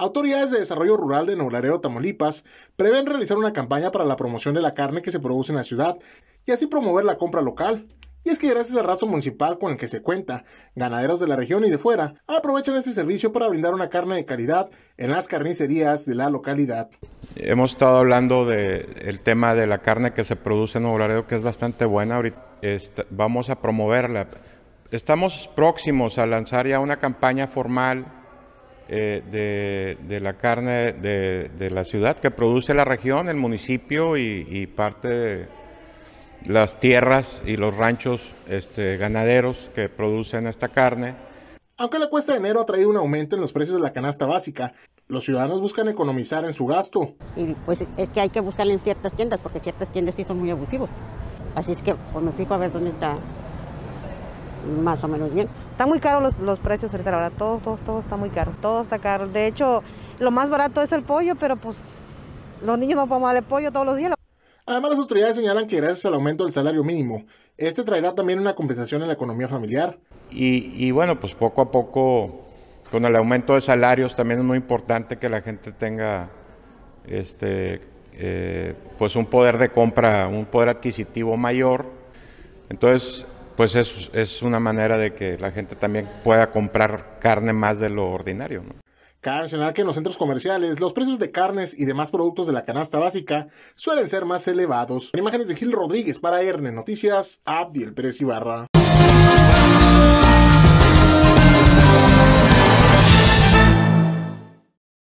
Autoridades de Desarrollo Rural de Noblarero, Tamaulipas, prevén realizar una campaña para la promoción de la carne que se produce en la ciudad y así promover la compra local. Y es que gracias al rastro municipal con el que se cuenta, ganaderos de la región y de fuera aprovechan este servicio para brindar una carne de calidad en las carnicerías de la localidad. Hemos estado hablando del tema de la carne que se produce en Nuevo que es bastante buena. Ahorita este, vamos a promoverla. Estamos próximos a lanzar ya una campaña formal eh, de, la carne de, la ciudad que produce la región, el municipio y, parte de las tierras y los ranchos este, ganaderos que producen esta carne. Aunque la cuesta de enero ha traído un aumento en los precios de la canasta básica, los ciudadanos buscan economizar en su gasto. Y pues es que hay que buscar en ciertas tiendas, porque ciertas tiendas sí son muy abusivos. Así es que pues, me fijo a ver dónde está más o menos bien. Está muy caro los, precios ahorita, la verdad. Todo, todo, todo está muy caro. Todo está caro. De hecho, lo más barato es el pollo, pero pues los niños no podemos darle pollo todos los días. Además, las autoridades señalan que gracias al aumento del salario mínimo, este traerá también una compensación en la economía familiar. Y, bueno, pues poco a poco, con el aumento de salarios, también es muy importante que la gente tenga este, eh, pues un poder de compra, un poder adquisitivo mayor. Entonces, pues es, una manera de que la gente también pueda comprar carne más de lo ordinario. Cabe mencionar que en los centros comerciales los precios de carnes y demás productos de la canasta básica suelen ser más elevados. imágenes de Gil Rodríguez para Erne Noticias, Abdiel Pérez Ibarra.